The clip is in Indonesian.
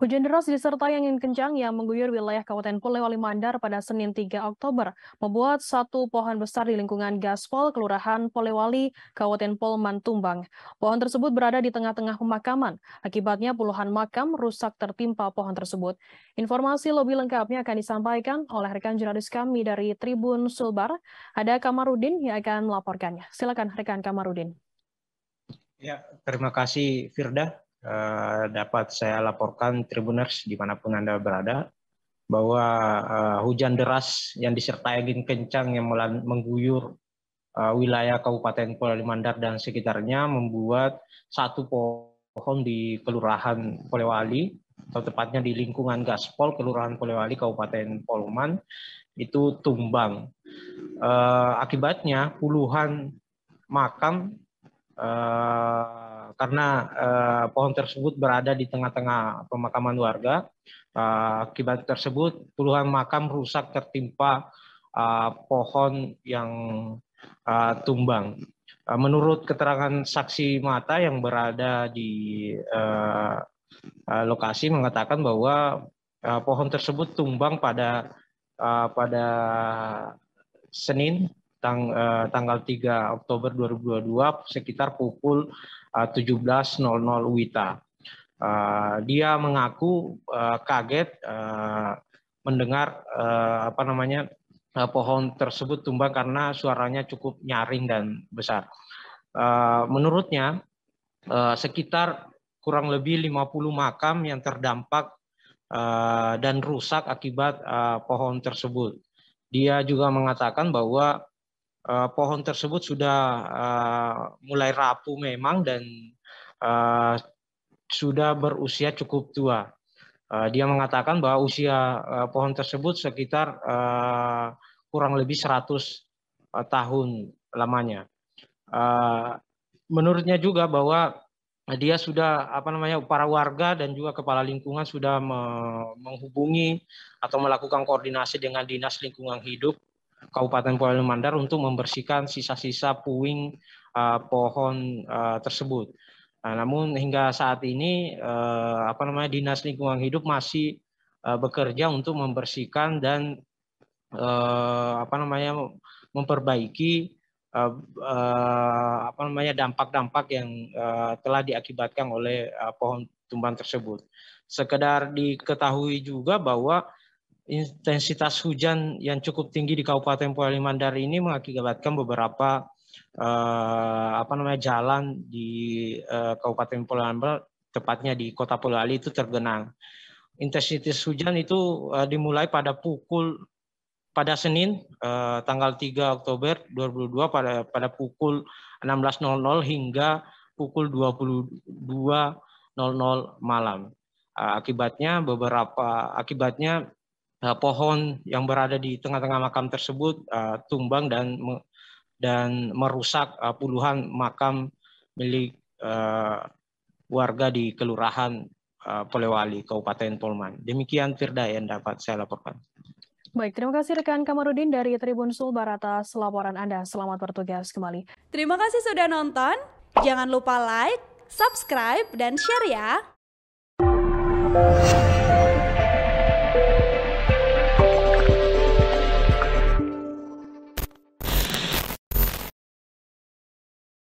Hujan deras disertai angin kencang yang mengguyur wilayah Kabupaten Polewali Mandar pada Senin 3 Oktober membuat satu pohon besar di lingkungan Gaspol, Kelurahan Polewali, Kabupaten Polman tumbang. Pohon tersebut berada di tengah-tengah pemakaman. Akibatnya puluhan makam rusak tertimpa pohon tersebut. Informasi lebih lengkapnya akan disampaikan oleh rekan jurnalis kami dari Tribun Sulbar. Ada Kamarudin yang akan melaporkannya. Silakan rekan Kamarudin. Ya, terima kasih Firda. Eh, dapat saya laporkan Tribuners dimanapun Anda berada, bahwa eh, hujan deras yang disertai angin kencang yang mengguyur eh, wilayah Kabupaten Pulau Limandar dan sekitarnya membuat satu pohon di Kelurahan Polewali, atau tepatnya di lingkungan Gaspol, Kelurahan Polewali, Kabupaten Poluman, itu tumbang. akibatnya puluhan makam karena uh, pohon tersebut berada di tengah-tengah pemakaman warga. Uh, akibat tersebut puluhan makam rusak tertimpa uh, pohon yang uh, tumbang. Uh, menurut keterangan saksi mata yang berada di uh, lokasi mengatakan bahwa uh, pohon tersebut tumbang pada uh, pada Senin tang, uh, tanggal 3 Oktober 2022 sekitar pukul eh, uh, 17.00 WITA. Uh, dia mengaku uh, kaget uh, mendengar uh, apa namanya uh, pohon tersebut tumbang karena suaranya cukup nyaring dan besar. Uh, menurutnya uh, sekitar kurang lebih 50 makam yang terdampak dan rusak akibat pohon tersebut. Dia juga mengatakan bahwa Eh, pohon tersebut sudah uh, mulai rapuh memang dan uh, sudah berusia cukup tua. Uh, dia mengatakan bahwa usia uh, pohon tersebut sekitar uh, kurang lebih 100 uh, tahun lamanya. Uh, menurutnya juga bahwa dia sudah apa namanya para warga dan juga kepala lingkungan sudah me menghubungi atau melakukan koordinasi dengan dinas lingkungan hidup Kabupaten Pulau Mandar untuk membersihkan sisa-sisa puing uh, pohon uh, tersebut. Nah, namun hingga saat ini uh, apa namanya dinas lingkungan hidup masih uh, bekerja untuk membersihkan dan uh, apa namanya memperbaiki uh, uh, apa namanya dampak-dampak yang uh, telah diakibatkan oleh uh, pohon tumbang tersebut. Sekedar diketahui juga bahwa intensitas hujan yang cukup tinggi di Kabupaten Polewali Mandar ini mengakibatkan beberapa eh, apa namanya jalan di eh, Kabupaten Polewali Mandar tepatnya di Kota Ali itu tergenang. Intensitas hujan itu eh, dimulai pada pukul pada Senin eh, tanggal 3 Oktober 2022 pada pada pukul 16.00 hingga pukul 22.00 malam. Eh, akibatnya beberapa akibatnya uh, pohon yang berada di tengah-tengah makam tersebut uh, tumbang dan me, dan merusak uh, puluhan makam milik uh, warga di kelurahan uh, Polewali, Kabupaten Polman. Demikian Firda yang dapat saya laporkan. Baik, terima kasih rekan Kamarudin dari Tribun Sulbar atas laporan Anda. Selamat bertugas kembali. Terima kasih sudah nonton. Jangan lupa like, subscribe, dan share ya.